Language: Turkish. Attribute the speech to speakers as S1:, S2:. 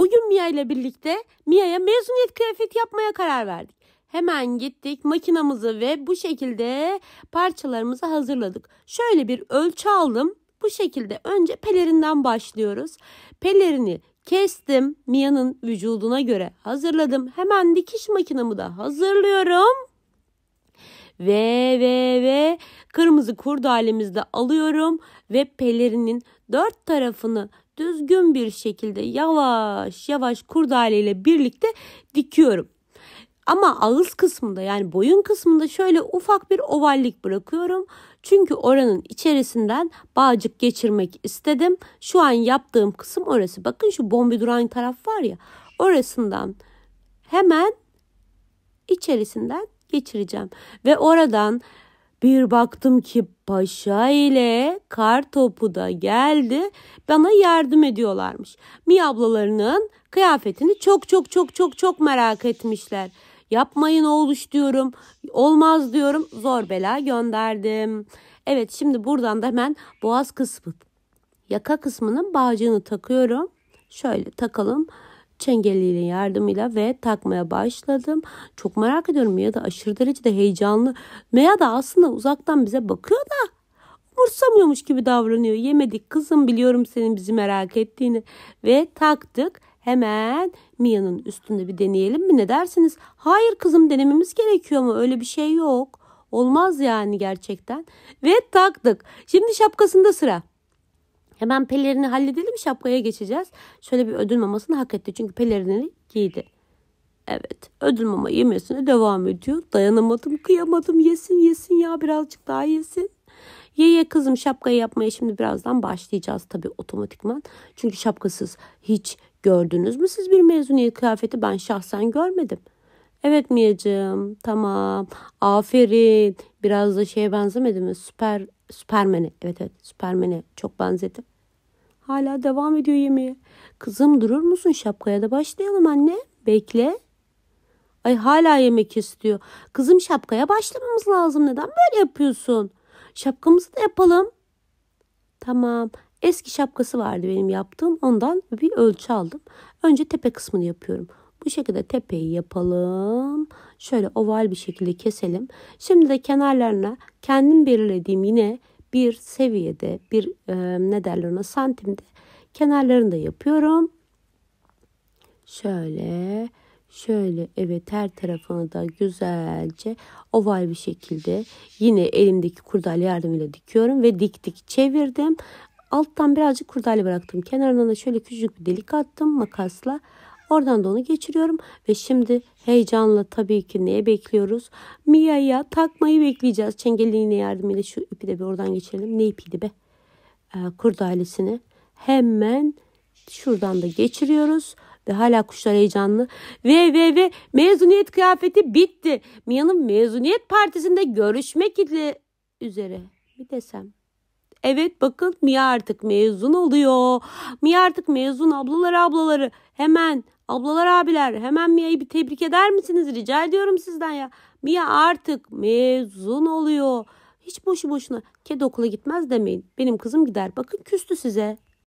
S1: O gün Mia ile birlikte Mia'ya mezuniyet kıyafeti yapmaya karar verdik. Hemen gittik makinamızı ve bu şekilde parçalarımızı hazırladık. Şöyle bir ölçü aldım. Bu şekilde önce pelerinden başlıyoruz. Pelerini kestim. Mia'nın vücuduna göre hazırladım. Hemen dikiş makinamı da hazırlıyorum. Ve ve ve Kırmızı de alıyorum ve pelerinin dört tarafını düzgün bir şekilde yavaş yavaş ile birlikte dikiyorum. Ama ağız kısmında yani boyun kısmında şöyle ufak bir ovallik bırakıyorum. Çünkü oranın içerisinden bağcık geçirmek istedim. Şu an yaptığım kısım orası. Bakın şu bombi taraf var ya. Orasından hemen içerisinden geçireceğim. Ve oradan bir baktım ki paşa ile kar topu da geldi bana yardım ediyorlarmış. Mi ablalarının kıyafetini çok çok çok çok çok merak etmişler. Yapmayın oğluş diyorum. Olmaz diyorum. Zor bela gönderdim. Evet şimdi buradan da hemen boğaz kısmı yaka kısmının bağcığını takıyorum. Şöyle takalım çengeliyle yardımıyla ve takmaya başladım. Çok merak ediyorum ya da aşırı derecede heyecanlı. Meya da aslında uzaktan bize bakıyor da umursamıyormuş gibi davranıyor. Yemedik kızım biliyorum senin bizi merak ettiğini. Ve taktık hemen Mia'nın üstünde bir deneyelim mi ne dersiniz? Hayır kızım denememiz gerekiyor mu öyle bir şey yok. Olmaz yani gerçekten. Ve taktık. Şimdi şapkasında sıra. Hemen pelerini halledelim şapkaya geçeceğiz. Şöyle bir ödül mamasını hak etti. Çünkü pelerini giydi. Evet ödül mama yemesine devam ediyor. Dayanamadım kıyamadım yesin yesin ya birazcık daha yesin. Ye ye kızım şapkayı yapmaya şimdi birazdan başlayacağız tabii otomatikman. Çünkü şapkasız hiç gördünüz mü siz bir mezuniyet kıyafeti ben şahsen görmedim. Evet Miyacığım tamam aferin biraz da şeye benzemedi mi süper Süpermen'e evet evet Süpermen'e çok benzedim. Hala devam ediyor yemeği. Kızım durur musun şapkaya da başlayalım anne. Bekle. Ay hala yemek istiyor. Kızım şapkaya başlamamız lazım. Neden böyle yapıyorsun? Şapkamızı da yapalım. Tamam. Eski şapkası vardı benim yaptığım. Ondan bir ölçü aldım. Önce tepe kısmını yapıyorum. Bu şekilde tepeyi yapalım. Şöyle oval bir şekilde keselim. Şimdi de kenarlarına kendim belirlediğim yine bir seviyede bir e, ne derler ona santimde kenarlarını da yapıyorum. Şöyle şöyle evet her tarafını da güzelce oval bir şekilde yine elimdeki kurdale yardımıyla dikiyorum ve dik dik çevirdim. Alttan birazcık kurdale bıraktım. Kenarından da şöyle küçük bir delik attım makasla. Oradan da onu geçiriyorum ve şimdi heyecanla tabii ki neye bekliyoruz? Mia'ya takmayı bekleyeceğiz. Çengeli iğne yardımıyla şu ipi de bir oradan geçirelim. Ne ipiydi be? Ee, kurd hemen şuradan da geçiriyoruz ve hala kuşlar heyecanlı. Ve ve ve mezuniyet kıyafeti bitti. Mia'nın mezuniyet partisinde görüşmek üzere Bir desem? Evet bakın Mia artık mezun oluyor. Mia artık mezun ablaları ablaları. Hemen Ablalar abiler hemen Mia'yı bir tebrik eder misiniz? Rica ediyorum sizden ya. Mia artık mezun oluyor. Hiç boşu boşuna kedi okula gitmez demeyin. Benim kızım gider. Bakın küstü size.